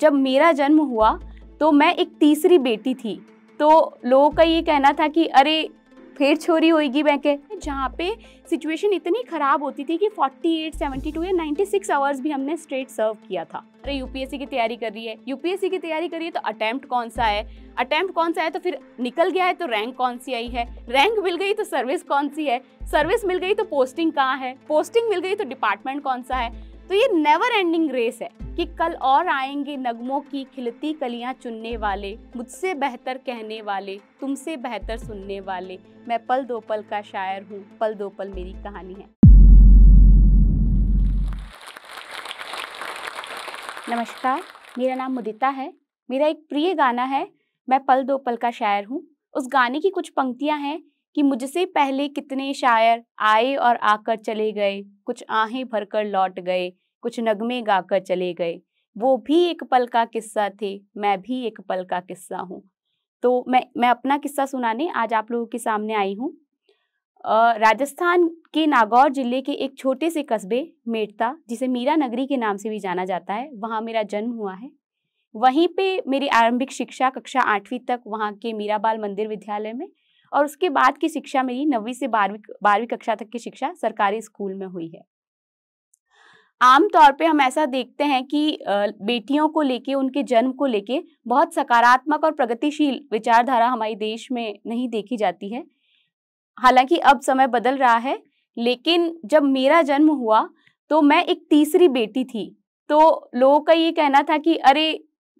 जब मेरा जन्म हुआ तो मैं एक तीसरी बेटी थी तो लोगों का ये कहना था कि अरे फिर छोरी होएगी मैं के जहाँ पे सिचुएशन इतनी ख़राब होती थी कि 48, 72 या 96 आवर्स भी हमने स्ट्रेट सर्व किया था अरे यूपीएससी की तैयारी कर रही है यूपीएससी की तैयारी कर रही है तो अटैम्प्ट कौन सा है अटैम्प्ट कौन सा है तो फिर निकल गया है तो रैंक कौन सी आई है रैंक मिल गई तो सर्विस कौन सी है सर्विस मिल गई तो पोस्टिंग कहाँ है पोस्टिंग मिल गई तो डिपार्टमेंट कौन सा है तो ये नेवर एंडिंग रेस है कि कल और आएंगे नगमों की खिलती कलियां चुनने वाले मुझसे बेहतर कहने वाले तुमसे बेहतर सुनने वाले मैं पल दो पल का शायर हूँ पल दो पल मेरी कहानी है नमस्कार मेरा नाम मुदिता है मेरा एक प्रिय गाना है मैं पल दो पल का शायर हूँ उस गाने की कुछ पंक्तियाँ हैं कि मुझसे पहले कितने शायर आए और आकर चले गए कुछ आहें भरकर लौट गए कुछ नगमे गाकर चले गए वो भी एक पल का किस्सा थे मैं भी एक पल का किस्सा हूँ तो मैं मैं अपना किस्सा सुनाने आज आप लोगों के सामने आई हूँ राजस्थान के नागौर जिले के एक छोटे से कस्बे मेटता जिसे मीरा नगरी के नाम से भी जाना जाता है वहाँ मेरा जन्म हुआ है वहीं पे मेरी आरंभिक शिक्षा कक्षा आठवीं तक वहाँ के मीराबाल मंदिर विद्यालय में और उसके बाद की शिक्षा मेरी नवी से बारहवीं बारहवीं कक्षा तक की शिक्षा सरकारी स्कूल में हुई है आमतौर पे हम ऐसा देखते हैं कि बेटियों को लेके उनके जन्म को लेके बहुत सकारात्मक और प्रगतिशील विचारधारा हमारे देश में नहीं देखी जाती है हालांकि अब समय बदल रहा है लेकिन जब मेरा जन्म हुआ तो मैं एक तीसरी बेटी थी तो लोगों का ये कहना था कि अरे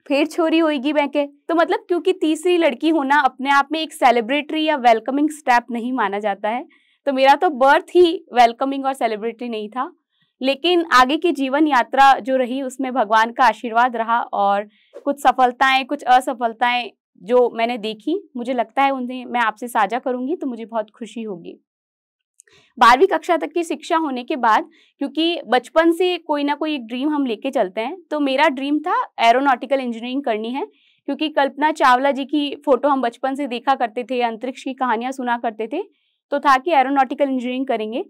फिर छोरी होगी बैंके तो मतलब क्योंकि तीसरी लड़की होना अपने आप में एक सेलिब्रेटरी या वेलकमिंग स्टेप नहीं माना जाता है तो मेरा तो बर्थ ही वेलकमिंग और सेलिब्रेटरी नहीं था लेकिन आगे की जीवन यात्रा जो रही उसमें भगवान का आशीर्वाद रहा और कुछ सफलताएं कुछ असफलताएं जो मैंने देखी मुझे लगता है उन्हें मैं आपसे साझा करूंगी तो मुझे बहुत खुशी होगी बारहवीं कक्षा तक की शिक्षा होने के बाद क्योंकि बचपन से कोई ना कोई एक ड्रीम हम लेके चलते हैं तो मेरा ड्रीम था एरोनॉटिकल इंजीनियरिंग करनी है क्योंकि कल्पना चावला जी की फोटो हम बचपन से देखा करते थे अंतरिक्ष की कहानियां सुना करते थे तो था कि एरोनॉटिकल इंजीनियरिंग करेंगे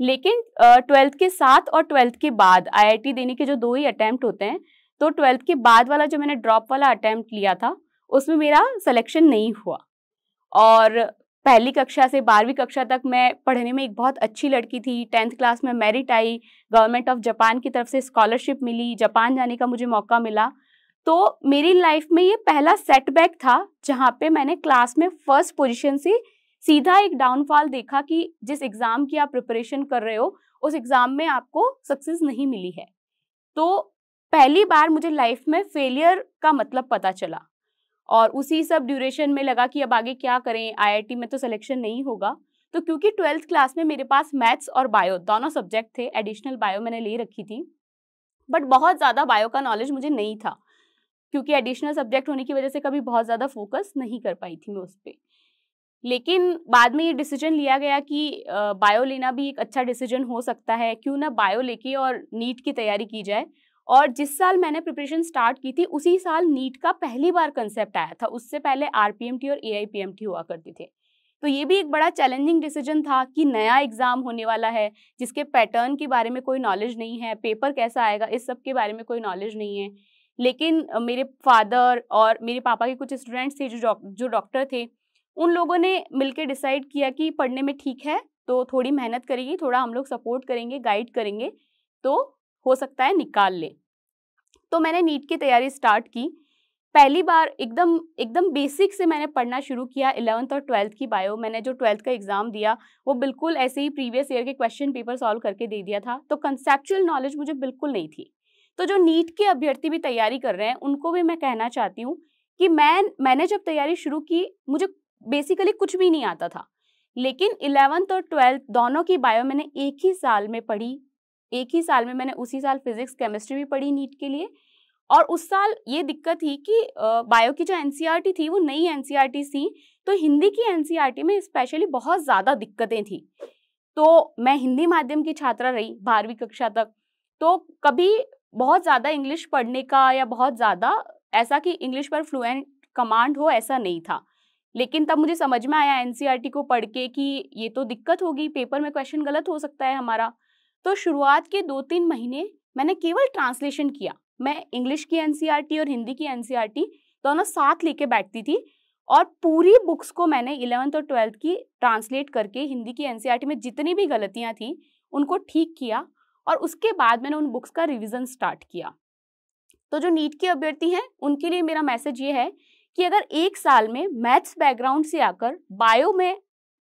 लेकिन ट्वेल्थ के साथ और ट्वेल्थ के बाद आई देने के जो दो ही अटैम्प्ट होते हैं तो ट्वेल्थ के बाद वाला जो मैंने ड्रॉप वाला अटैम्प्ट लिया था उसमें मेरा सलेक्शन नहीं हुआ और पहली कक्षा से बारहवीं कक्षा तक मैं पढ़ने में एक बहुत अच्छी लड़की थी टेंथ क्लास में मेरिट आई गवर्नमेंट ऑफ जापान की तरफ से स्कॉलरशिप मिली जापान जाने का मुझे मौका मिला तो मेरी लाइफ में ये पहला सेटबैक था जहाँ पे मैंने क्लास में फर्स्ट पोजीशन से सीधा एक डाउनफॉल देखा कि जिस एग्ज़ाम की आप प्रिपरेशन कर रहे हो उस एग्ज़ाम में आपको सक्सेस नहीं मिली है तो पहली बार मुझे लाइफ में फेलियर का मतलब पता चला और उसी सब ड्यूरेशन में लगा कि अब आगे क्या करें आईआईटी में तो सिलेक्शन नहीं होगा तो क्योंकि ट्वेल्थ क्लास में मेरे पास मैथ्स और बायो दोनों सब्जेक्ट थे एडिशनल बायो मैंने ले रखी थी बट बहुत ज़्यादा बायो का नॉलेज मुझे नहीं था क्योंकि एडिशनल सब्जेक्ट होने की वजह से कभी बहुत ज़्यादा फोकस नहीं कर पाई थी मैं उस पर लेकिन बाद में ये डिसीजन लिया गया कि बायो लेना भी एक अच्छा डिसीजन हो सकता है क्यों ना बायो लेके और नीट की तैयारी की जाए और जिस साल मैंने प्रिपरेशन स्टार्ट की थी उसी साल नीट का पहली बार कंसेप्ट आया था उससे पहले आर और ए हुआ करती थी तो ये भी एक बड़ा चैलेंजिंग डिसीजन था कि नया एग्ज़ाम होने वाला है जिसके पैटर्न के बारे में कोई नॉलेज नहीं है पेपर कैसा आएगा इस सब के बारे में कोई नॉलेज नहीं है लेकिन मेरे फादर और मेरे पापा के कुछ स्टूडेंट्स थे जो जो डॉक्टर थे उन लोगों ने मिलकर डिसाइड किया कि पढ़ने में ठीक है तो थोड़ी मेहनत करेगी थोड़ा हम लोग सपोर्ट करेंगे गाइड करेंगे तो हो सकता है निकाल लें तो मैंने नीट की तैयारी स्टार्ट की पहली बार एकदम एकदम बेसिक से मैंने पढ़ना शुरू किया इलेवंथ और ट्वेल्थ की बायो मैंने जो ट्वेल्थ का एग्ज़ाम दिया वो बिल्कुल ऐसे ही प्रीवियस ईयर के क्वेश्चन पेपर सॉल्व करके दे दिया था तो कंसेप्चुअल नॉलेज मुझे बिल्कुल नहीं थी तो जो नीट के अभ्यर्थी भी तैयारी कर रहे हैं उनको भी मैं कहना चाहती हूँ कि मैं मैंने जब तैयारी शुरू की मुझे बेसिकली कुछ भी नहीं आता था लेकिन इलेवंथ और ट्वेल्थ दोनों की बायो मैंने एक ही साल में पढ़ी एक ही साल में मैंने उसी साल फिजिक्स केमिस्ट्री भी पढ़ी नीट के लिए और उस साल ये दिक्कत थी कि बायो की जो एन थी वो नई एन थी तो हिंदी की एन में स्पेशली बहुत ज़्यादा दिक्कतें थी तो मैं हिंदी माध्यम की छात्रा रही बारहवीं कक्षा तक तो कभी बहुत ज़्यादा इंग्लिश पढ़ने का या बहुत ज़्यादा ऐसा कि इंग्लिश पर फ्लुएंट कमांड हो ऐसा नहीं था लेकिन तब मुझे समझ में आया एनसीईआरटी को पढ़ के कि ये तो दिक्कत होगी पेपर में क्वेश्चन गलत हो सकता है हमारा तो शुरुआत के दो तीन महीने मैंने केवल ट्रांसलेशन किया मैं इंग्लिश की एनसीईआरटी e और हिंदी की एनसीईआरटी e दोनों साथ लेके बैठती थी और पूरी बुक्स को मैंने इलेवंथ और ट्वेल्थ की ट्रांसलेट करके हिंदी की एनसीईआरटी e में जितनी भी गलतियाँ थी उनको ठीक किया और उसके बाद मैंने उन बुक्स का रिविज़न स्टार्ट किया तो जो नीट के अभ्यर्थी हैं उनके लिए मेरा मैसेज ये है कि अगर एक साल में मैथ्स बैकग्राउंड से आकर बायो में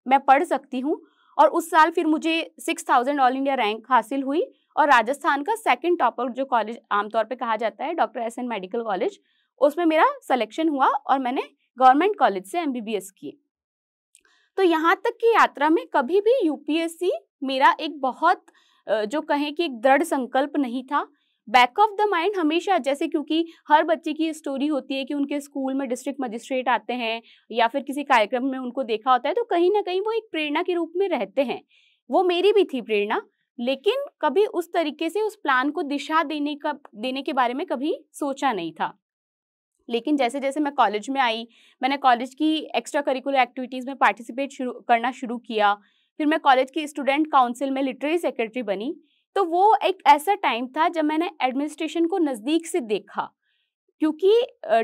मैं पढ़ सकती हूँ और उस साल फिर मुझे six thousand all India rank हासिल हुई और राजस्थान का सेकंड टॉपर जो कॉलेज आमतौर पे कहा जाता है doctor S N medical college उसमें मेरा सिलेक्शन हुआ और मैंने गवर्नमेंट कॉलेज से एम की तो यहाँ तक की यात्रा में कभी भी यूपीएससी मेरा एक बहुत जो कहें कि एक दृढ़ संकल्प नहीं था बैक ऑफ द माइंड हमेशा जैसे क्योंकि हर बच्चे की स्टोरी होती है कि उनके स्कूल में डिस्ट्रिक्ट मजिस्ट्रेट आते हैं या फिर किसी कार्यक्रम में उनको देखा होता है तो कहीं ना कहीं वो एक प्रेरणा के रूप में रहते हैं वो मेरी भी थी प्रेरणा लेकिन कभी उस तरीके से उस प्लान को दिशा देने का देने के बारे में कभी सोचा नहीं था लेकिन जैसे जैसे मैं कॉलेज में आई मैंने कॉलेज की एक्स्ट्रा करिकुलर एक्टिविटीज़ में पार्टिसिपेट शुरू करना शुरू किया फिर मैं कॉलेज की स्टूडेंट काउंसिल में लिटरेरी सेक्रेटरी बनी तो वो एक ऐसा टाइम था जब मैंने एडमिनिस्ट्रेशन को नज़दीक से देखा क्योंकि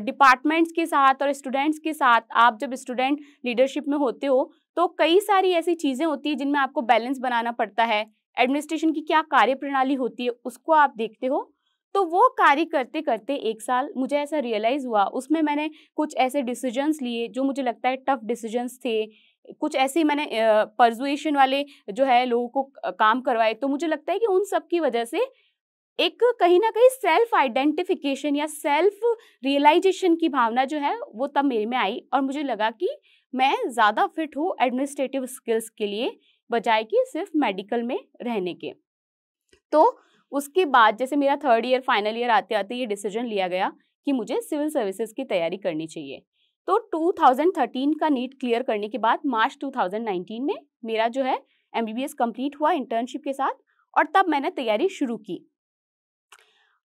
डिपार्टमेंट्स के साथ और स्टूडेंट्स के साथ आप जब स्टूडेंट लीडरशिप में होते हो तो कई सारी ऐसी चीज़ें होती है जिनमें आपको बैलेंस बनाना पड़ता है एडमिनिस्ट्रेशन की क्या कार्य प्रणाली होती है उसको आप देखते हो तो वो कार्य करते करते एक साल मुझे ऐसा रियलाइज़ हुआ उसमें मैंने कुछ ऐसे डिसीजंस लिए जो मुझे लगता है टफ डिसीजंस थे कुछ ऐसे मैंने परजुएशन वाले जो है लोगों को काम करवाए तो मुझे लगता है कि उन सब की वजह से एक कहीं ना कहीं सेल्फ आइडेंटिफिकेशन या सेल्फ रियलाइजेशन की भावना जो है वो तब मेरे में आई और मुझे लगा कि मैं ज़्यादा फिट हूँ एडमिनिस्ट्रेटिव स्किल्स के लिए बजाय कि सिर्फ मेडिकल में रहने के तो उसके बाद जैसे मेरा थर्ड ईयर फाइनल ईयर आते आते ये डिसीजन लिया गया कि मुझे सिविल सर्विसेज की तैयारी करनी चाहिए तो 2013 का नीट क्लियर करने के बाद मार्च 2019 में मेरा जो है एमबीबीएस कंप्लीट हुआ इंटर्नशिप के साथ और तब मैंने तैयारी शुरू की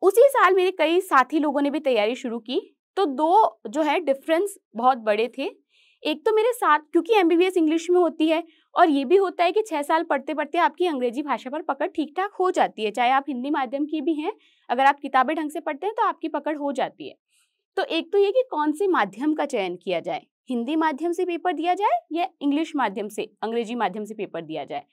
उसी साल मेरे कई साथी लोगों ने भी तैयारी शुरू की तो दो जो है डिफरेंस बहुत बड़े थे एक तो मेरे साथ क्योंकि एम इंग्लिश में होती है और ये भी होता है कि छः साल पढ़ते पढ़ते आपकी अंग्रेजी भाषा पर पकड़ ठीक ठाक हो जाती है चाहे आप हिंदी माध्यम की भी हैं अगर आप किताबें ढंग से पढ़ते हैं तो आपकी पकड़ हो जाती है तो एक तो ये कि कौन से माध्यम का चयन किया जाए हिंदी माध्यम से पेपर दिया जाए या इंग्लिश माध्यम से अंग्रेजी माध्यम से पेपर दिया जाए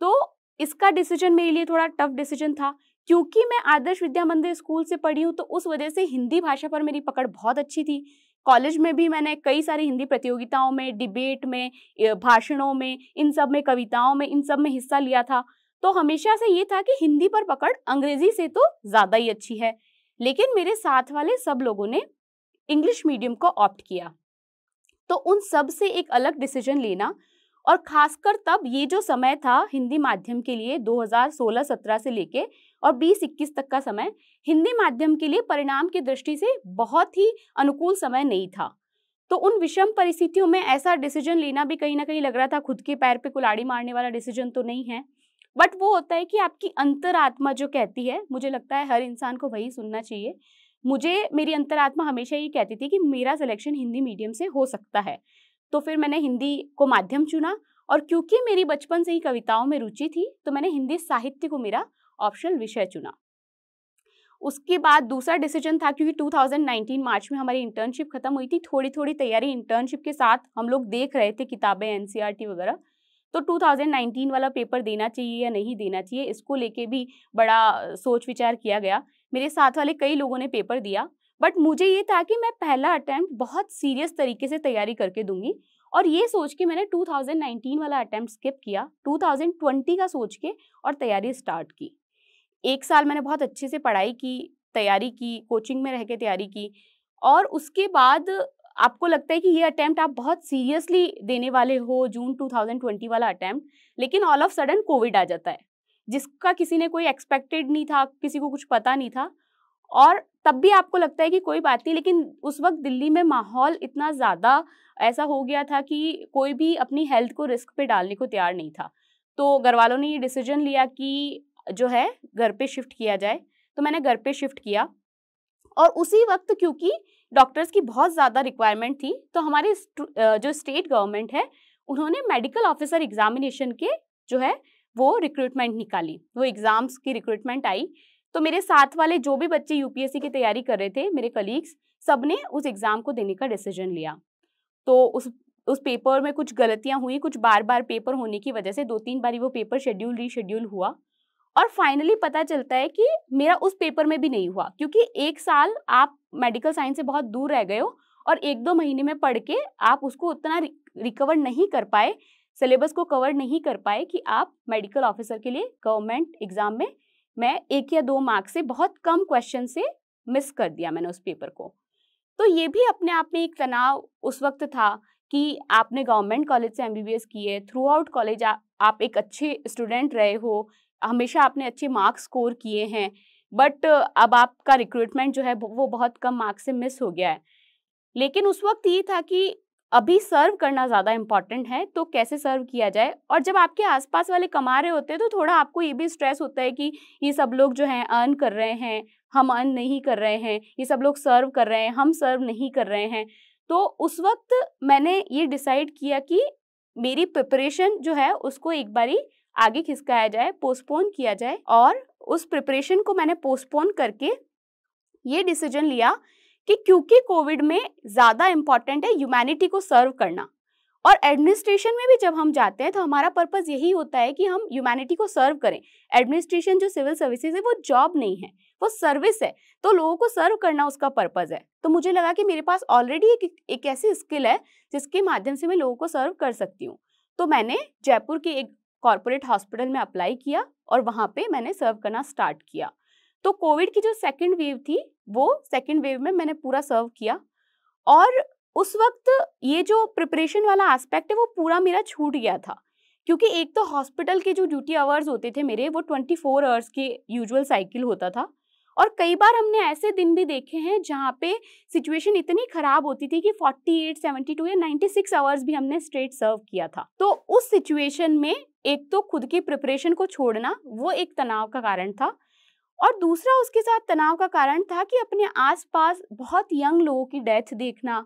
तो इसका डिसीजन मेरे लिए थोड़ा टफ डिसीजन था क्योंकि मैं आदर्श विद्या मंदिर स्कूल से पढ़ी हूँ तो उस वजह से हिंदी भाषा पर मेरी पकड़ बहुत अच्छी थी कॉलेज में भी मैंने कई सारी हिंदी प्रतियोगिताओं में डिबेट में भाषणों में इन सब में कविताओं में इन सब में हिस्सा लिया था तो हमेशा से ये था कि हिंदी पर पकड़ अंग्रेजी से तो ज़्यादा ही अच्छी है लेकिन मेरे साथ वाले सब लोगों ने इंग्लिश मीडियम को ऑप्ट किया तो उन सब से एक अलग डिसीजन लेना और खासकर तब ये जो समय था हिंदी माध्यम के लिए 2016-17 से लेके और 2021 तक का समय हिंदी माध्यम के लिए परिणाम की दृष्टि से बहुत ही अनुकूल समय नहीं था तो उन विषम परिस्थितियों में ऐसा डिसीजन लेना भी कहीं ना कहीं लग रहा था खुद के पैर पे कुलाड़ी मारने वाला डिसीजन तो नहीं है बट वो होता है कि आपकी अंतरात्मा जो कहती है मुझे लगता है हर इंसान को वही सुनना चाहिए मुझे मेरी अंतरात्मा हमेशा ये कहती थी कि मेरा सिलेक्शन हिंदी मीडियम से हो सकता है तो फिर मैंने हिंदी को माध्यम चुना और क्योंकि मेरी बचपन से ही कविताओं में रुचि थी तो मैंने हिंदी साहित्य को मेरा ऑप्शनल विषय चुना उसके बाद दूसरा डिसीजन था क्योंकि 2019 मार्च में हमारी इंटर्नशिप खत्म हुई थी थोड़ी थोड़ी तैयारी इंटर्नशिप के साथ हम लोग देख रहे थे किताबें एनसीईआरटी e वगैरह तो 2019 वाला पेपर देना चाहिए या नहीं देना चाहिए इसको लेके भी बड़ा सोच विचार किया गया मेरे साथ वाले कई लोगों ने पेपर दिया बट मुझे ये था कि मैं पहला अटैम्प्ट बहुत सीरियस तरीके से तैयारी करके दूंगी और ये सोच के मैंने 2019 वाला अटैम्प्ट स्किप किया 2020 का सोच के और तैयारी स्टार्ट की एक साल मैंने बहुत अच्छे से पढ़ाई की तैयारी की कोचिंग में रह के तैयारी की और उसके बाद आपको लगता है कि ये अटैम्प्ट आप बहुत सीरियसली देने वाले हो जून 2020 वाला अटैम्प्ट लेकिन ऑल ऑफ सडन कोविड आ जाता है जिसका किसी ने कोई एक्सपेक्टेड नहीं था किसी को कुछ पता नहीं था और तब भी आपको लगता है कि कोई बात नहीं लेकिन उस वक्त दिल्ली में माहौल इतना ज़्यादा ऐसा हो गया था कि कोई भी अपनी हेल्थ को रिस्क पे डालने को तैयार नहीं था तो घर वालों ने ये डिसीजन लिया कि जो है घर पे शिफ्ट किया जाए तो मैंने घर पे शिफ्ट किया और उसी वक्त क्योंकि डॉक्टर्स की बहुत ज़्यादा रिक्वायरमेंट थी तो हमारे जो स्टेट गवर्नमेंट है उन्होंने मेडिकल ऑफिसर एग्जामिनेशन के जो है वो रिक्रूटमेंट निकाली वो एग्ज़ाम्स की रिक्रूटमेंट आई तो मेरे साथ वाले जो भी बच्चे यूपीएससी की तैयारी कर रहे थे मेरे कलीग्स सब ने उस एग्ज़ाम को देने का डिसीजन लिया तो उस उस पेपर में कुछ गलतियां हुई कुछ बार बार पेपर होने की वजह से दो तीन बार वो पेपर शेड्यूल रीशेड्यूल हुआ और फाइनली पता चलता है कि मेरा उस पेपर में भी नहीं हुआ क्योंकि एक साल आप मेडिकल साइंस से बहुत दूर रह गए हो और एक दो महीने में पढ़ के आप उसको उतना रिकवर नहीं कर पाए सिलेबस को कवर नहीं कर पाए कि आप मेडिकल ऑफिसर के लिए गवर्नमेंट एग्जाम में मैं एक या दो मार्क्स से बहुत कम क्वेश्चन से मिस कर दिया मैंने उस पेपर को तो ये भी अपने आप में एक तनाव उस वक्त था कि आपने गवर्नमेंट कॉलेज से एमबीबीएस बी किए थ्रू आउट कॉलेज आप एक अच्छे स्टूडेंट रहे हो हमेशा आपने अच्छे मार्क्स स्कोर किए हैं बट अब आपका रिक्रूटमेंट जो है वो बहुत कम मार्क्स से मिस हो गया है लेकिन उस वक्त ये था कि अभी सर्व करना ज़्यादा इम्पॉर्टेंट है तो कैसे सर्व किया जाए और जब आपके आसपास वाले कमा रहे होते हैं तो थोड़ा आपको ये भी स्ट्रेस होता है कि ये सब लोग जो हैं अर्न कर रहे हैं हम अर्न नहीं कर रहे हैं ये सब लोग सर्व कर रहे हैं हम सर्व नहीं कर रहे हैं तो उस वक्त मैंने ये डिसाइड किया कि मेरी प्रिपरेशन जो है उसको एक बारी आगे खिसकाया जाए पोस्टपोन किया जाए और उस प्रिपरेशन को मैंने पोस्टपोन करके ये डिसीजन लिया कि क्योंकि कोविड में ज़्यादा इम्पॉर्टेंट है ह्यूमैनिटी को सर्व करना और एडमिनिस्ट्रेशन में भी जब हम जाते हैं तो हमारा पर्पज़ यही होता है कि हम ह्यूमैनिटी को सर्व करें एडमिनिस्ट्रेशन जो सिविल सर्विसेज है वो जॉब नहीं है वो सर्विस है तो लोगों को सर्व करना उसका पर्पज़ है तो मुझे लगा कि मेरे पास ऑलरेडी एक, एक ऐसी स्किल है जिसके माध्यम से मैं लोगों को सर्व कर सकती हूँ तो मैंने जयपुर की एक कॉरपोरेट हॉस्पिटल में अप्लाई किया और वहाँ पे मैंने सर्व करना स्टार्ट किया तो कोविड की जो सेकेंड वेव थी वो सेकेंड वेव में मैंने पूरा सर्व किया और उस वक्त ये जो प्रिपरेशन वाला एस्पेक्ट है वो पूरा मेरा छूट गया था क्योंकि एक तो हॉस्पिटल के जो ड्यूटी आवर्स होते थे मेरे वो ट्वेंटी फोर आवर्स के यूजुअल साइकिल होता था और कई बार हमने ऐसे दिन भी देखे हैं जहाँ पे सिचुएशन इतनी खराब होती थी कि 48, 72 या 96 आवर्स भी हमने स्ट्रेट सर्व किया था तो उस सिचुएशन में एक तो खुद की प्रिपरेशन को छोड़ना वो एक तनाव का कारण था और दूसरा उसके साथ तनाव का कारण था कि अपने आसपास बहुत यंग लोगों की डेथ देखना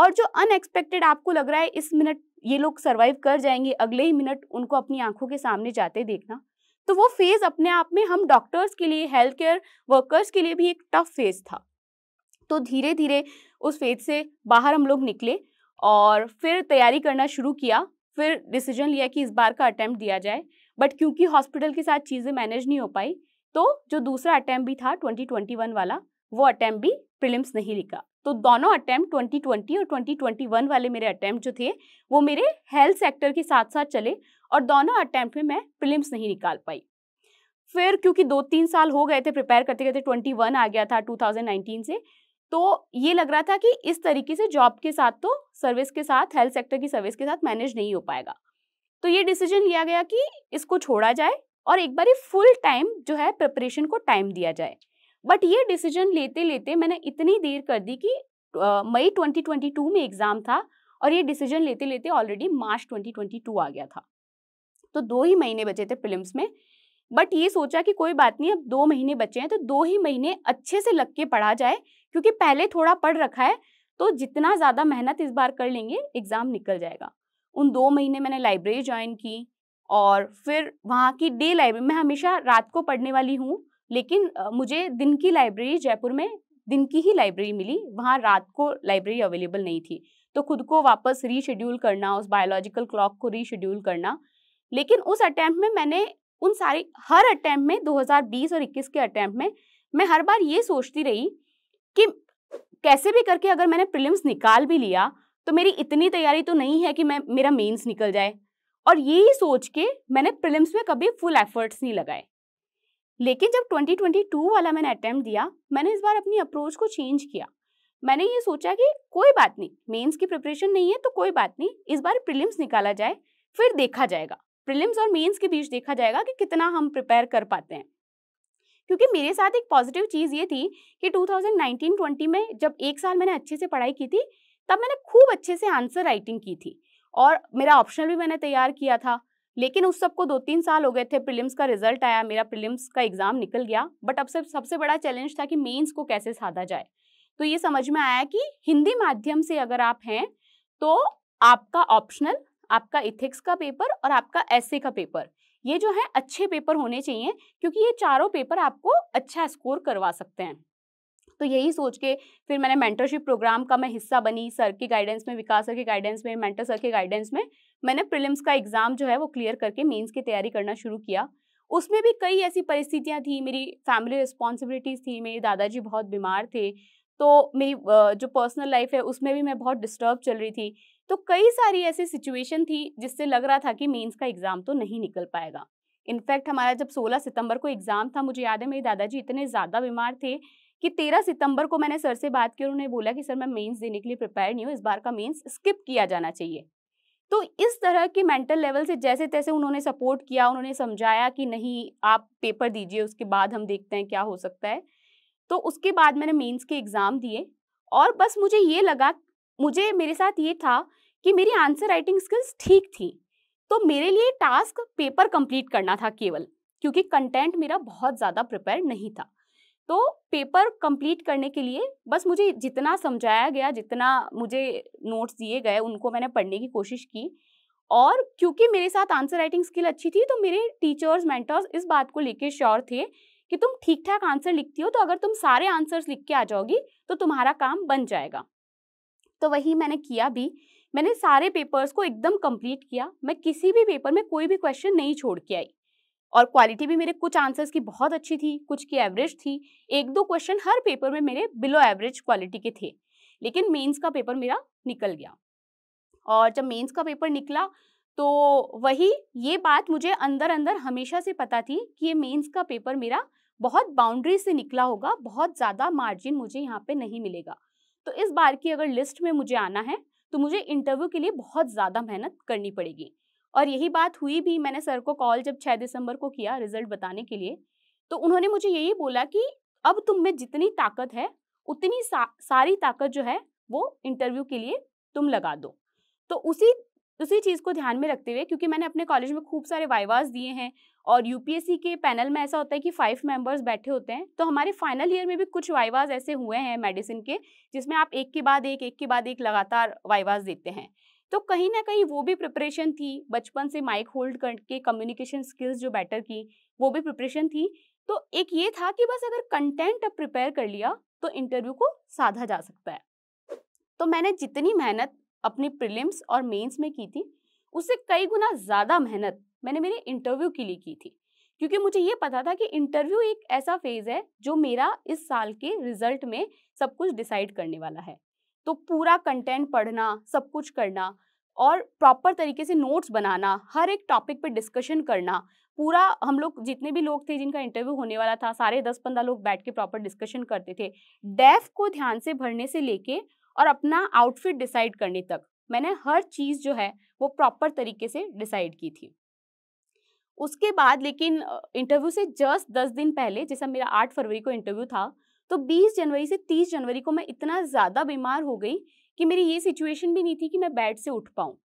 और जो अनएक्सपेक्टेड आपको लग रहा है इस मिनट ये लोग सर्वाइव कर जाएंगे अगले ही मिनट उनको अपनी आंखों के सामने जाते देखना तो वो फेज़ अपने आप में हम डॉक्टर्स के लिए हेल्थ केयर वर्कर्स के लिए भी एक टफ फेज़ था तो धीरे धीरे उस फेज से बाहर हम लोग निकले और फिर तैयारी करना शुरू किया फिर डिसीजन लिया कि इस बार का अटैम्प्ट दिया जाए बट क्योंकि हॉस्पिटल के साथ चीज़ें मैनेज नहीं हो पाई तो जो दूसरा अटैम्प्ट भी था 2021 वाला वो अटैम्प्ट भी प्रिलिम्स नहीं लिखा तो दोनों अटैम्प्ट 2020 और 2021 वाले मेरे अटैम्प्ट जो थे वो मेरे हेल्थ सेक्टर के साथ साथ चले और दोनों अटैम्प्ट में मैं प्रिलिम्स नहीं निकाल पाई फिर क्योंकि दो तीन साल हो गए थे प्रिपेयर करते करते वन आ गया था नाइनटीन से तो ये लग रहा था कि इस तरीके से जॉब के साथ तो सर्विस के साथ हेल्थ सेक्टर की सर्विस के साथ मैनेज नहीं हो पाएगा तो ये डिसीजन लिया गया कि इसको छोड़ा जाए और एक बार फुल टाइम जो है प्रिपरेशन को टाइम दिया जाए बट ये डिसीजन लेते लेते मैंने इतनी देर कर दी कि मई 2022 में एग्ज़ाम था और ये डिसीजन लेते लेते ऑलरेडी मार्च 2022 आ गया था तो दो ही महीने बचे थे फिल्म्स में बट ये सोचा कि कोई बात नहीं अब दो महीने बचे हैं तो दो ही महीने अच्छे से लग के पढ़ा जाए क्योंकि पहले थोड़ा पढ़ रखा है तो जितना ज़्यादा मेहनत इस बार कर लेंगे एग्ज़ाम निकल जाएगा उन दो महीने मैंने लाइब्रेरी ज्वाइन की और फिर वहाँ की डे लाइब्रेरी मैं हमेशा रात को पढ़ने वाली हूँ लेकिन मुझे दिन की लाइब्रेरी जयपुर में दिन की ही लाइब्रेरी मिली वहाँ रात को लाइब्रेरी अवेलेबल नहीं थी तो खुद को वापस रीशेड्यूल करना उस बायोलॉजिकल क्लॉक को रीशेड्यूल करना लेकिन उस अटैम्प्ट में मैंने उन सारी हर अटैम्प्ट में 2020 और 21 के अटैम्प्ट में मैं हर बार ये सोचती रही कि कैसे भी करके अगर मैंने प्रिलिम्स निकाल भी लिया तो मेरी इतनी तैयारी तो नहीं है कि मैं मेरा मेंस निकल जाए और यही सोच के मैंने प्रिलिम्स में कभी फुल एफर्ट्स नहीं लगाए लेकिन जब 2022 वाला मैंने अटैम्प्ट दिया मैंने इस बार अपनी अप्रोच को चेंज किया मैंने ये सोचा कि कोई बात नहीं मेन्स की प्रिपरेशन नहीं है तो कोई बात नहीं इस बार प्रिलिम्स निकाला जाए फिर देखा जाएगा प्रिलिम्स और मेन्स के बीच देखा जाएगा कि कितना हम प्रिपेयर कर पाते हैं क्योंकि मेरे साथ एक पॉजिटिव चीज़ ये थी कि 2019-20 में जब एक साल मैंने अच्छे से पढ़ाई की थी तब मैंने खूब अच्छे से आंसर राइटिंग की थी और मेरा ऑप्शनल भी मैंने तैयार किया था लेकिन उस सबको दो तीन साल हो गए थे प्रीलिम्स का रिजल्ट आया मेरा प्रीलिम्स का एग्ज़ाम निकल गया बट अब सब सबसे बड़ा चैलेंज था कि मेन्स को कैसे साधा जाए तो ये समझ में आया कि हिंदी माध्यम से अगर आप हैं तो आपका ऑप्शनल आपका इथिक्स का पेपर और आपका एसे का पेपर ये जो है अच्छे पेपर होने चाहिए क्योंकि ये चारों पेपर आपको अच्छा स्कोर करवा सकते हैं तो यही सोच के फिर मैंने मेंटरशिप प्रोग्राम का मैं हिस्सा बनी सर के गाइडेंस में विकास सर के गाइडेंस में मेंटर सर के गाइडेंस में मैंने प्रिलिम्स का एग्ज़ाम जो है वो क्लियर करके मेंस की तैयारी करना शुरू किया उसमें भी कई ऐसी परिस्थितियाँ थी मेरी फैमिली रिस्पॉन्सिबिलिटीज़ थी मेरे दादाजी बहुत बीमार थे तो मेरी जो पर्सनल लाइफ है उसमें भी मैं बहुत डिस्टर्ब चल रही थी तो कई सारी ऐसी सिचुएशन थी जिससे लग रहा था कि मेंस का एग्ज़ाम तो नहीं निकल पाएगा इनफैक्ट हमारा जब 16 सितंबर को एग्ज़ाम था मुझे याद है मेरे दादाजी इतने ज़्यादा बीमार थे कि 13 सितंबर को मैंने सर से बात की और उन्होंने बोला कि सर मैं मेंस देने के लिए प्रिपेयर नहीं हूँ इस बार का मेन्स स्किप किया जाना चाहिए तो इस तरह के मेंटल लेवल से जैसे तैसे उन्होंने सपोर्ट किया उन्होंने समझाया कि नहीं आप पेपर दीजिए उसके बाद हम देखते हैं क्या हो सकता है तो उसके बाद मैंने मेंस के एग्ज़ाम दिए और बस मुझे ये लगा मुझे मेरे साथ ये था कि मेरी आंसर राइटिंग स्किल्स ठीक थी तो मेरे लिए टास्क पेपर कंप्लीट करना था केवल क्योंकि कंटेंट मेरा बहुत ज़्यादा प्रिपेयर नहीं था तो पेपर कंप्लीट करने के लिए बस मुझे जितना समझाया गया जितना मुझे नोट्स दिए गए उनको मैंने पढ़ने की कोशिश की और क्योंकि मेरे साथ आंसर राइटिंग स्किल अच्छी थी तो मेरे टीचर्स मेंटर्स इस बात को लेके श्योर थे कि तुम ठीक ठाक आंसर लिखती हो तो अगर तुम सारे आंसर्स लिख के आ जाओगी तो तुम्हारा काम बन जाएगा तो वही मैंने किया भी मैंने सारे पेपर्स को एकदम कंप्लीट किया मैं किसी भी पेपर में कोई भी क्वेश्चन नहीं छोड़ के आई और क्वालिटी भी मेरे कुछ आंसर्स की बहुत अच्छी थी कुछ की एवरेज थी एक दो क्वेश्चन हर पेपर में मेरे बिलो एवरेज क्वालिटी के थे लेकिन मेंस का पेपर मेरा निकल गया और जब मेंस का पेपर निकला तो वही ये बात मुझे अंदर अंदर हमेशा से पता थी कि ये मेंस का पेपर मेरा बहुत बाउंड्री से निकला होगा बहुत ज़्यादा मार्जिन मुझे यहाँ पे नहीं मिलेगा तो इस बार की अगर लिस्ट में मुझे आना है तो मुझे इंटरव्यू के लिए बहुत ज़्यादा मेहनत करनी पड़ेगी और यही बात हुई भी मैंने सर को कॉल जब छः दिसंबर को किया रिजल्ट बताने के लिए तो उन्होंने मुझे यही बोला कि अब तुम में जितनी ताकत है उतनी सा, सारी ताकत जो है वो इंटरव्यू के लिए तुम लगा दो तो उसी तो इसी चीज़ को ध्यान में रखते हुए क्योंकि मैंने अपने कॉलेज में खूब सारे वाइवास दिए हैं और यूपीएससी के पैनल में ऐसा होता है कि फाइव मेंबर्स बैठे होते हैं तो हमारे फाइनल ईयर में भी कुछ वाइवास ऐसे हुए हैं मेडिसिन के जिसमें आप एक के बाद एक एक के बाद एक लगातार वाइवास देते हैं तो कहीं ना कहीं वो भी प्रिपरेशन थी बचपन से माइक होल्ड करके कम्युनिकेशन स्किल्स जो बेटर की वो भी प्रिपरेशन थी तो एक ये था कि बस अगर कंटेंट अब प्रिपेयर कर लिया तो इंटरव्यू को साधा जा सकता है तो मैंने जितनी मेहनत अपने प्रिलिम्स और मेंस में की थी उससे कई गुना ज़्यादा मेहनत मैंने मेरे इंटरव्यू के लिए की थी क्योंकि मुझे ये पता था कि इंटरव्यू एक ऐसा फेज़ है जो मेरा इस साल के रिजल्ट में सब कुछ डिसाइड करने वाला है तो पूरा कंटेंट पढ़ना सब कुछ करना और प्रॉपर तरीके से नोट्स बनाना हर एक टॉपिक पे डिस्कशन करना पूरा हम लोग जितने भी लोग थे जिनका इंटरव्यू होने वाला था सारे दस पंद्रह लोग बैठ के प्रॉपर डिस्कशन करते थे डेफ को ध्यान से भरने से लेके और अपना आउटफिट डिसाइड करने तक मैंने हर चीज़ जो है वो प्रॉपर तरीके से डिसाइड की थी उसके बाद लेकिन इंटरव्यू से जस्ट दस दिन पहले जैसा मेरा आठ फरवरी को इंटरव्यू था तो बीस जनवरी से तीस जनवरी को मैं इतना ज़्यादा बीमार हो गई कि मेरी ये सिचुएशन भी नहीं थी कि मैं बेड से उठ पाऊँ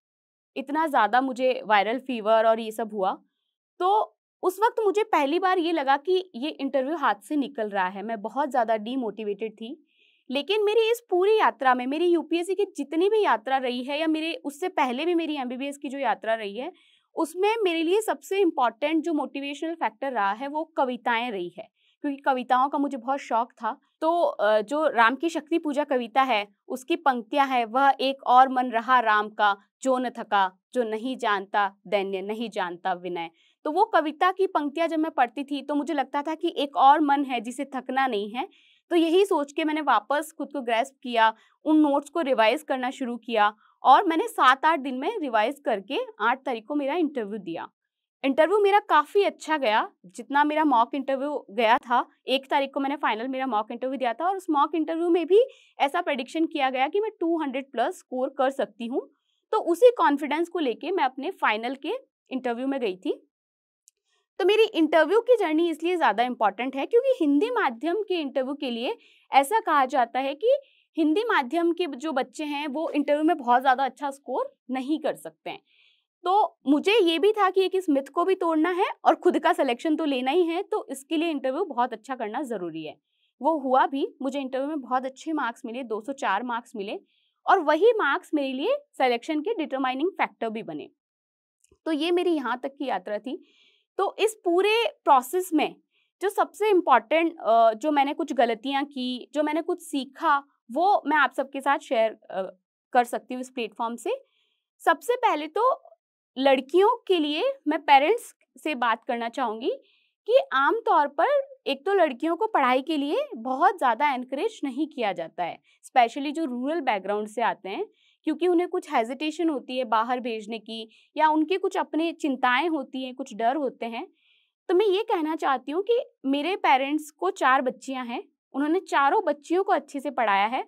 इतना ज़्यादा मुझे वायरल फीवर और ये सब हुआ तो उस वक्त मुझे पहली बार ये लगा कि ये इंटरव्यू हाथ से निकल रहा है मैं बहुत ज़्यादा डीमोटिवेटेड थी लेकिन मेरी इस पूरी यात्रा में मेरी यूपीएससी की जितनी भी यात्रा रही है या मेरे उससे पहले भी मेरी एम की जो यात्रा रही है उसमें मेरे लिए सबसे इम्पॉर्टेंट जो मोटिवेशनल फैक्टर रहा है वो कविताएं रही है क्योंकि कविताओं का मुझे बहुत शौक था तो जो राम की शक्ति पूजा कविता है उसकी पंक्तियां हैं वह एक और मन रहा राम का जो न थका जो नहीं जानता दैन्य नहीं जानता विनय तो वो कविता की पंक्तियां जब मैं पढ़ती थी तो मुझे लगता था कि एक और मन है जिसे थकना नहीं है तो यही सोच के मैंने वापस खुद को ग्रेस्प किया उन नोट्स को रिवाइज करना शुरू किया और मैंने सात आठ दिन में रिवाइज करके आठ तारीख को मेरा इंटरव्यू दिया इंटरव्यू मेरा काफ़ी अच्छा गया जितना मेरा मॉक इंटरव्यू गया था एक तारीख को मैंने फाइनल मेरा मॉक इंटरव्यू दिया था और उस मॉक इंटरव्यू में भी ऐसा प्रडिक्शन किया गया कि मैं 200 प्लस स्कोर कर सकती हूँ तो उसी कॉन्फिडेंस को लेके मैं अपने फाइनल के इंटरव्यू में गई थी तो मेरी इंटरव्यू की जर्नी इसलिए ज़्यादा इम्पॉर्टेंट है क्योंकि हिंदी माध्यम के इंटरव्यू के लिए ऐसा कहा जाता है कि हिंदी माध्यम के जो बच्चे हैं वो इंटरव्यू में बहुत ज़्यादा अच्छा स्कोर नहीं कर सकते हैं तो मुझे ये भी था कि एक इस मिथ को भी तोड़ना है और खुद का सिलेक्शन तो लेना ही है तो इसके लिए इंटरव्यू बहुत अच्छा करना ज़रूरी है वो हुआ भी मुझे इंटरव्यू में बहुत अच्छे मार्क्स मिले 204 मार्क्स मिले और वही मार्क्स मेरे लिए सिलेक्शन के डिटरमाइनिंग फैक्टर भी बने तो ये मेरी यहाँ तक की यात्रा थी तो इस पूरे प्रोसेस में जो सबसे इम्पॉर्टेंट जो मैंने कुछ गलतियाँ की जो मैंने कुछ सीखा वो मैं आप सबके साथ शेयर कर सकती हूँ इस प्लेटफॉर्म से सबसे पहले तो लड़कियों के लिए मैं पेरेंट्स से बात करना चाहूँगी कि आम तौर पर एक तो लड़कियों को पढ़ाई के लिए बहुत ज़्यादा इनक्रेज नहीं किया जाता है स्पेशली जो रूरल बैकग्राउंड से आते हैं क्योंकि उन्हें कुछ हेजिटेशन होती है बाहर भेजने की या उनके कुछ अपने चिंताएं होती हैं कुछ डर होते हैं तो मैं ये कहना चाहती हूँ कि मेरे पेरेंट्स को चार बच्चियाँ हैं उन्होंने चारों बच्चियों को अच्छे से पढ़ाया है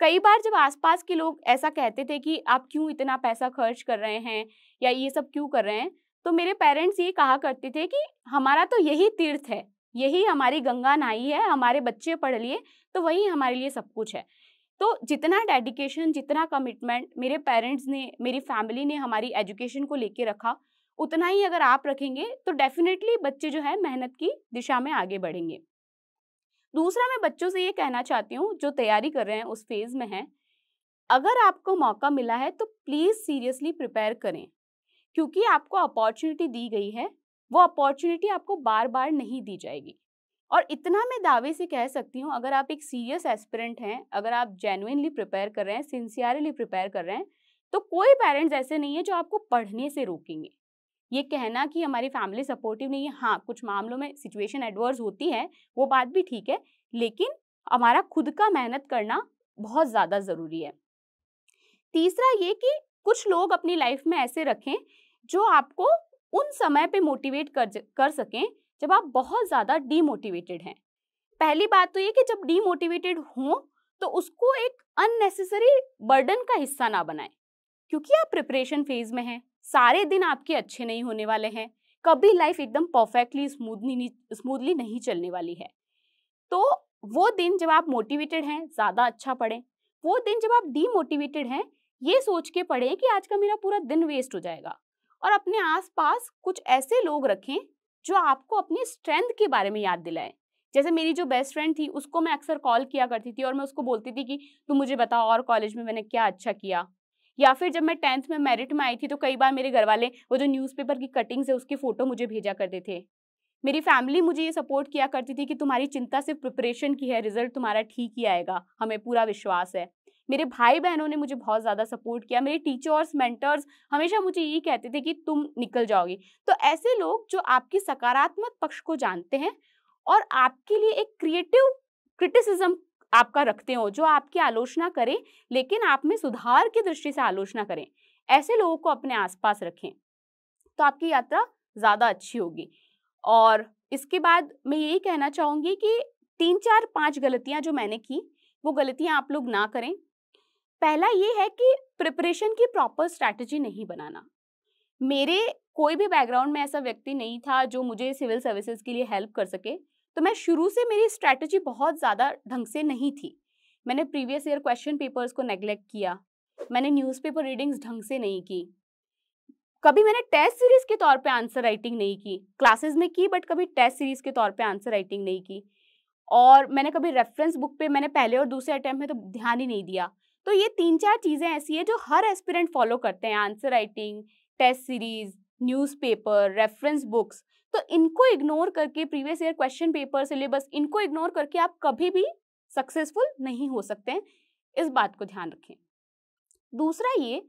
कई बार जब आसपास के लोग ऐसा कहते थे कि आप क्यों इतना पैसा खर्च कर रहे हैं या ये सब क्यों कर रहे हैं तो मेरे पेरेंट्स ये कहा करते थे कि हमारा तो यही तीर्थ है यही हमारी गंगा नाई है हमारे बच्चे पढ़ लिए तो वही हमारे लिए सब कुछ है तो जितना डेडिकेशन जितना कमिटमेंट मेरे पेरेंट्स ने मेरी फैमिली ने हमारी एजुकेशन को लेके रखा उतना ही अगर आप रखेंगे तो डेफिनेटली बच्चे जो है मेहनत की दिशा में आगे बढ़ेंगे दूसरा मैं बच्चों से ये कहना चाहती हूँ जो तैयारी कर रहे हैं उस फेज़ में हैं अगर आपको मौका मिला है तो प्लीज़ सीरियसली प्रिपेयर करें क्योंकि आपको अपॉर्चुनिटी दी गई है वो अपॉर्चुनिटी आपको बार बार नहीं दी जाएगी और इतना मैं दावे से कह सकती हूँ अगर आप एक सीरियस एस्पिरेंट हैं अगर आप जेनुइनली प्रिपेयर कर रहे हैं सिंसियरली प्रिपेयर कर रहे हैं तो कोई पेरेंट्स ऐसे नहीं है जो आपको पढ़ने से रोकेंगे ये कहना कि हमारी फैमिली सपोर्टिव नहीं है हाँ कुछ मामलों में सिचुएशन एडवर्स होती है वो बात भी ठीक है लेकिन हमारा खुद का मेहनत करना बहुत ज़्यादा ज़रूरी है तीसरा ये कि कुछ लोग अपनी लाइफ में ऐसे रखें जो आपको उन समय पे मोटिवेट कर कर सकें जब आप बहुत ज़्यादा डीमोटिवेटेड हैं पहली बात तो ये कि जब डीमोटिवेटेड हों तो उसको एक अननेसेसरी बर्डन का हिस्सा ना बनाएं क्योंकि आप प्रिपरेशन फेज में हैं सारे दिन आपके अच्छे नहीं होने वाले हैं कभी लाइफ एकदम परफेक्टली स्मूथली स्मूथली नहीं चलने वाली है तो वो दिन जब आप मोटिवेटेड हैं ज़्यादा अच्छा पढ़ें वो दिन जब आप डीमोटिवेटेड हैं ये सोच के पढ़ें कि आज का मेरा पूरा दिन वेस्ट हो जाएगा और अपने आसपास कुछ ऐसे लोग रखें जो आपको अपनी स्ट्रेंथ के बारे में याद दिलाए जैसे मेरी जो बेस्ट फ्रेंड थी उसको मैं अक्सर कॉल किया करती थी और मैं उसको बोलती थी कि तुम मुझे बताओ और कॉलेज में मैंने क्या अच्छा किया या फिर जब मैं टेंथ में मेरिट में आई थी तो कई बार मेरे घर वाले वो जो न्यूज़पेपर की कटिंग्स है उसकी फ़ोटो मुझे भेजा करते थे मेरी फैमिली मुझे ये सपोर्ट किया करती थी कि तुम्हारी चिंता सिर्फ प्रिपरेशन की है रिजल्ट तुम्हारा ठीक ही आएगा हमें पूरा विश्वास है मेरे भाई बहनों ने मुझे बहुत ज़्यादा सपोर्ट किया मेरे टीचर्स मेंटर्स हमेशा मुझे यही कहते थे कि तुम निकल जाओगी तो ऐसे लोग जो आपकी सकारात्मक पक्ष को जानते हैं और आपके लिए एक क्रिएटिव क्रिटिसिज्म आपका रखते हो जो आपकी आलोचना करें लेकिन आप में सुधार की दृष्टि से आलोचना करें ऐसे लोगों को अपने आसपास रखें तो आपकी यात्रा ज़्यादा अच्छी होगी और इसके बाद मैं यही कहना चाहूँगी कि तीन चार पांच गलतियाँ जो मैंने की वो गलतियाँ आप लोग ना करें पहला ये है कि प्रिपरेशन की प्रॉपर स्ट्रैटेजी नहीं बनाना मेरे कोई भी बैकग्राउंड में ऐसा व्यक्ति नहीं था जो मुझे सिविल सर्विसेज के लिए हेल्प कर सके तो मैं शुरू से मेरी स्ट्रैटेजी बहुत ज़्यादा ढंग से नहीं थी मैंने प्रीवियस ईयर क्वेश्चन पेपर्स को नेग्लेक्ट किया मैंने न्यूज़पेपर रीडिंग्स ढंग से नहीं की कभी मैंने टेस्ट सीरीज के तौर पे आंसर राइटिंग नहीं की क्लासेस में की बट कभी टेस्ट सीरीज के तौर पे आंसर राइटिंग नहीं की और मैंने कभी रेफरेंस बुक पे मैंने पहले और दूसरे अटैम्प्ट में तो ध्यान ही नहीं दिया तो ये तीन चार चीज़ें ऐसी हैं जो हर एस्पिरेंट फॉलो करते हैं answer writing test series newspaper reference books तो इनको इग्नोर करके previous year question paper syllabus इनको इग्नोर करके आप कभी भी सक्सेसफुल नहीं हो सकते हैं इस बात को ध्यान रखें दूसरा ये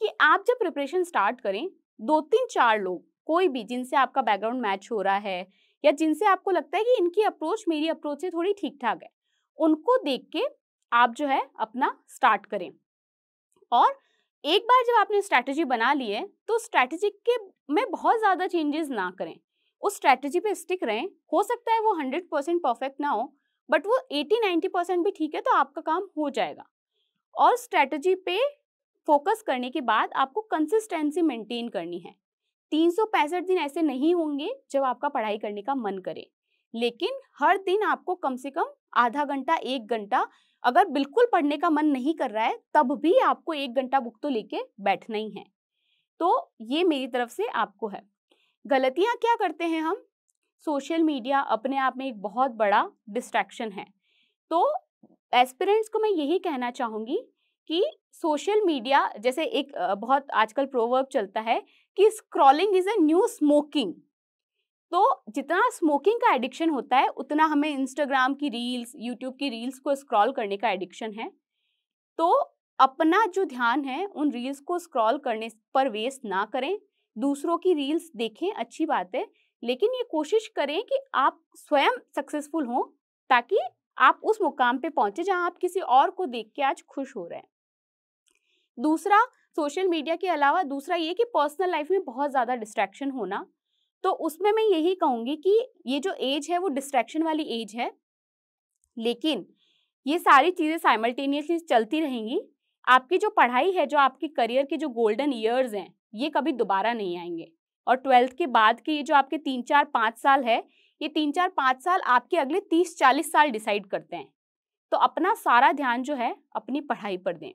कि आप जब प्रिपरेशन स्टार्ट करें दो तीन चार लोग कोई भी जिनसे आपका बैकग्राउंड मैच हो रहा है या जिनसे आपको लगता है कि इनकी अप्रोच मेरी अप्रोच से थोड़ी ठीक ठाक है उनको देख के आप जो है अपना स्टार्ट करें और एक बार जब आपने स्ट्रैटेजी बना ली है तो स्ट्रैटेजी के में बहुत ज़्यादा चेंजेस ना करें उस स्ट्रैटेजी पे स्टिक रहें हो सकता है वो हंड्रेड परसेंट परफेक्ट ना हो बट वो एटी नाइन्टी परसेंट भी ठीक है तो आपका काम हो जाएगा और स्ट्रैटेजी पे फोकस करने के बाद आपको कंसिस्टेंसी मेंटेन करनी है तीन दिन ऐसे नहीं होंगे जब आपका पढ़ाई करने का मन करे लेकिन हर दिन आपको कम से कम आधा घंटा एक घंटा अगर बिल्कुल पढ़ने का मन नहीं कर रहा है तब भी आपको एक घंटा बुक तो लेके बैठना ही है तो ये मेरी तरफ से आपको है गलतियाँ क्या करते हैं हम सोशल मीडिया अपने आप में एक बहुत बड़ा डिस्ट्रैक्शन है तो एस्पिरेंट्स को मैं यही कहना चाहूँगी कि सोशल मीडिया जैसे एक बहुत आजकल प्रोवर्ब चलता है कि scrolling is a new smoking तो जितना स्मोकिंग का एडिक्शन होता है उतना हमें इंस्टाग्राम की रील्स यूट्यूब की रील्स को स्क्रॉल करने का एडिक्शन है तो अपना जो ध्यान है उन रील्स को स्क्रॉल करने पर वेस्ट ना करें दूसरों की रील्स देखें अच्छी बात है लेकिन ये कोशिश करें कि आप स्वयं सक्सेसफुल हों ताकि आप उस मुकाम पे पहुंचे जहां आप किसी और को देख के आज खुश हो रहे हैं दूसरा सोशल मीडिया के अलावा दूसरा ये कि पर्सनल लाइफ में बहुत ज़्यादा डिस्ट्रैक्शन होना तो उसमें मैं यही कहूंगी कि ये जो एज है वो डिस्ट्रैक्शन वाली एज है लेकिन ये सारी चीज़ें साइमल्टेनियसली चलती रहेंगी आपकी जो पढ़ाई है जो आपके करियर के जो गोल्डन ईयर्स हैं ये कभी दोबारा नहीं आएंगे और ट्वेल्थ के बाद के ये जो आपके तीन चार पाँच साल है ये तीन चार पाँच साल आपके अगले तीस चालीस साल डिसाइड करते हैं तो अपना सारा ध्यान जो है अपनी पढ़ाई पर दें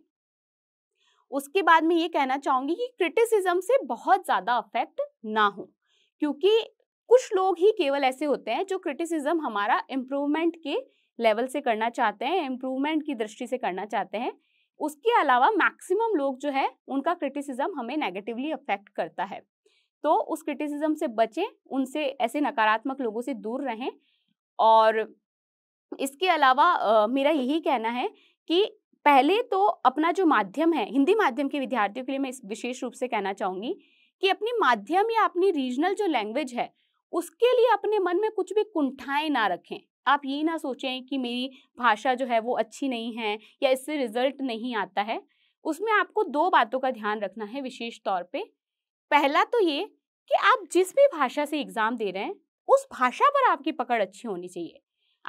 उसके बाद में ये कहना चाहूंगी कि क्रिटिसिज्म से बहुत ज़्यादा अफेक्ट ना हो क्योंकि कुछ लोग ही केवल ऐसे होते हैं जो क्रिटिसिज्म हमारा इम्प्रूवमेंट के लेवल से करना चाहते हैं इम्प्रूवमेंट की दृष्टि से करना चाहते हैं उसके अलावा मैक्सिमम लोग जो है उनका क्रिटिसिज्म हमें नेगेटिवली अफेक्ट करता है तो उस क्रिटिसिज्म से बचें उनसे ऐसे नकारात्मक लोगों से दूर रहें और इसके अलावा आ, मेरा यही कहना है कि पहले तो अपना जो माध्यम है हिंदी माध्यम के विद्यार्थियों के लिए मैं विशेष रूप से कहना चाहूँगी कि अपनी माध्यम या अपनी रीजनल जो लैंग्वेज है उसके लिए अपने मन में कुछ भी कुंठाएं ना रखें आप ये ना सोचें कि मेरी भाषा जो है वो अच्छी नहीं है या इससे रिजल्ट नहीं आता है उसमें आपको दो बातों का ध्यान रखना है विशेष तौर पे पहला तो ये कि आप जिस भी भाषा से एग्ज़ाम दे रहे हैं उस भाषा पर आपकी पकड़ अच्छी होनी चाहिए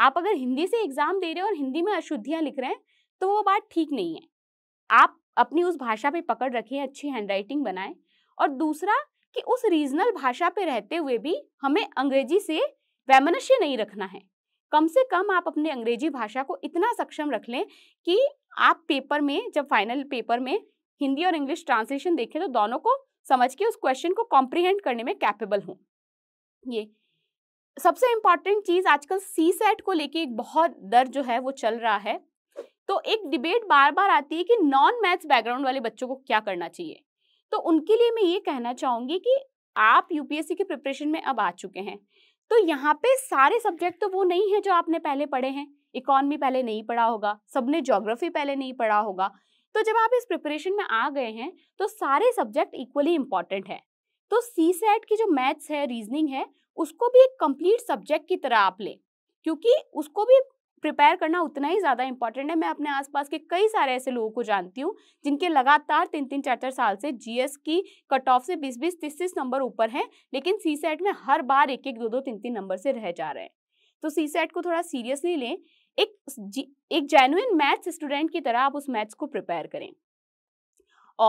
आप अगर हिंदी से एग्ज़ाम दे रहे हैं और हिंदी में अशुद्धियाँ लिख रहे हैं तो वो बात ठीक नहीं है आप अपनी उस भाषा पे पकड़ रखें अच्छी हैंडराइटिंग बनाएं और दूसरा कि उस रीजनल भाषा पे रहते हुए भी हमें अंग्रेजी से वैमनस्य नहीं रखना है कम से कम आप अपने अंग्रेजी भाषा को इतना सक्षम रख लें कि आप पेपर में जब फाइनल पेपर में हिंदी और इंग्लिश ट्रांसलेशन देखें तो दोनों को समझ के उस क्वेश्चन को कॉम्प्रिहेंड करने में कैपेबल हों ये सबसे इम्पॉर्टेंट चीज़ आजकल सी सेट को लेके एक बहुत दर जो है वो चल रहा है तो एक डिबेट बार बार आती है कि नॉन मैथ्स बैकग्राउंड वाले बच्चों को क्या करना चाहिए तो उनके लिए मैं ये कहना चाहूंगी कि आप यूपीएससी के प्रिपरेशन में अब आ चुके हैं तो यहाँ पे सारे सब्जेक्ट तो वो नहीं है जो आपने पहले पढ़े हैं इकोनॉमी पहले नहीं पढ़ा होगा सबने जोग्राफी पहले नहीं पढ़ा होगा तो जब आप इस प्रिपरेशन में आ गए हैं तो सारे सब्जेक्ट इक्वली इम्पॉर्टेंट है तो सी सेट की जो मैथ्स है रीजनिंग है उसको भी एक कंप्लीट सब्जेक्ट की तरह आप लें क्योंकि उसको भी प्रिपेयर करना उतना ही ज़्यादा इंपॉर्टेंट है मैं अपने आसपास के कई सारे ऐसे लोगों को जानती हूँ जिनके लगातार तीन तीन चार चार साल से जीएस की कट ऑफ से बीस बीस तीस तीस नंबर ऊपर हैं लेकिन सी सेट e में हर बार एक एक दो दो तीन तीन नंबर से रह जा रहे हैं तो सी सेट e को थोड़ा सीरियसली लें एक एक जेन्युन मैथ्स स्टूडेंट की तरह आप उस मैथ्स को प्रिपेयर करें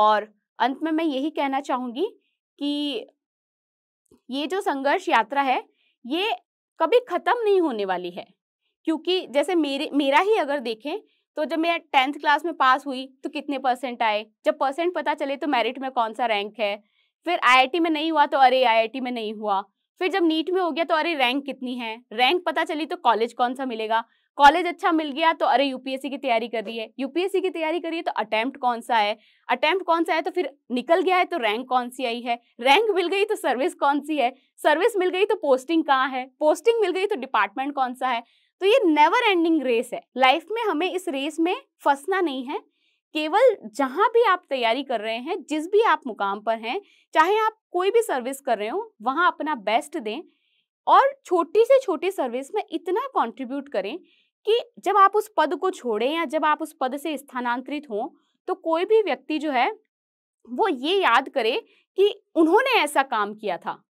और अंत में मैं यही कहना चाहूँगी कि ये जो संघर्ष यात्रा है ये कभी ख़त्म नहीं होने वाली है क्योंकि जैसे मेरे मेरा ही अगर देखें तो जब मैं टेंथ क्लास में पास हुई तो कितने परसेंट आए जब परसेंट पता चले तो मेरिट में कौन सा रैंक है फिर आईआईटी में नहीं हुआ तो अरे आईआईटी में नहीं हुआ फिर जब नीट में हो गया तो अरे रैंक कितनी है रैंक पता चली तो कॉलेज कौन सा मिलेगा कॉलेज अच्छा मिल गया तो अरे यूपीएससी की तैयारी कर रही है यूपीएससी की तैयारी करिए तो अटैम्प्ट कौन सा है अटैम्प्ट कौन सा है तो फिर निकल गया है तो रैंक कौन सी आई है रैंक मिल गई तो सर्विस कौन सी है सर्विस मिल गई तो पोस्टिंग कहाँ है पोस्टिंग मिल गई तो डिपार्टमेंट कौन सा है तो ये नेवर एंडिंग रेस है लाइफ में हमें इस रेस में फंसना नहीं है केवल जहां भी आप तैयारी कर रहे हैं जिस भी आप मुकाम पर हैं चाहे आप कोई भी सर्विस कर रहे हो वहां अपना बेस्ट दें और छोटी से छोटी सर्विस में इतना कंट्रीब्यूट करें कि जब आप उस पद को छोड़ें या जब आप उस पद से स्थानांतरित हों तो कोई भी व्यक्ति जो है वो ये याद करे कि उन्होंने ऐसा काम किया था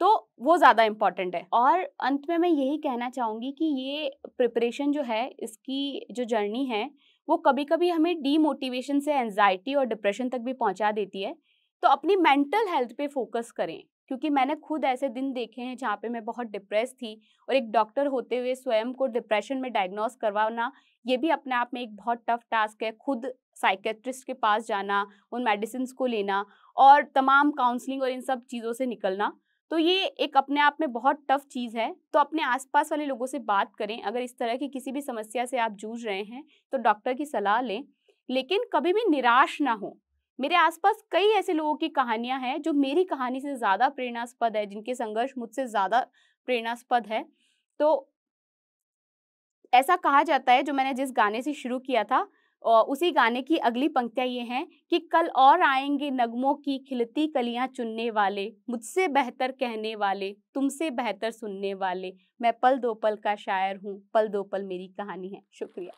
तो वो ज़्यादा इम्पॉर्टेंट है और अंत में मैं यही कहना चाहूँगी कि ये प्रिपरेशन जो है इसकी जो जर्नी है वो कभी कभी हमें डीमोटिवेशन से एनजाइटी और डिप्रेशन तक भी पहुँचा देती है तो अपनी मेंटल हेल्थ पे फोकस करें क्योंकि मैंने खुद ऐसे दिन देखे हैं जहाँ पे मैं बहुत डिप्रेस थी और एक डॉक्टर होते हुए स्वयं को डिप्रेशन में डायग्नोस करवाना ये भी अपने आप में एक बहुत टफ टास्क है खुद साइकेट्रिस्ट के पास जाना उन मेडिसिन को लेना और तमाम काउंसलिंग और इन सब चीज़ों से निकलना तो ये एक अपने आप में बहुत टफ चीज़ है तो अपने आसपास वाले लोगों से बात करें अगर इस तरह की किसी भी समस्या से आप जूझ रहे हैं तो डॉक्टर की सलाह लें लेकिन कभी भी निराश ना हो मेरे आसपास कई ऐसे लोगों की कहानियां हैं जो मेरी कहानी से ज़्यादा प्रेरणास्पद है जिनके संघर्ष मुझसे ज़्यादा प्रेरणास्पद है तो ऐसा कहा जाता है जो मैंने जिस गाने से शुरू किया था और उसी गाने की अगली पंक्तियाँ ये हैं कि कल और आएंगे नगमों की खिलती कलियाँ चुनने वाले मुझसे बेहतर कहने वाले तुमसे बेहतर सुनने वाले मैं पल दो पल का शायर हूँ पल दो पल मेरी कहानी है शुक्रिया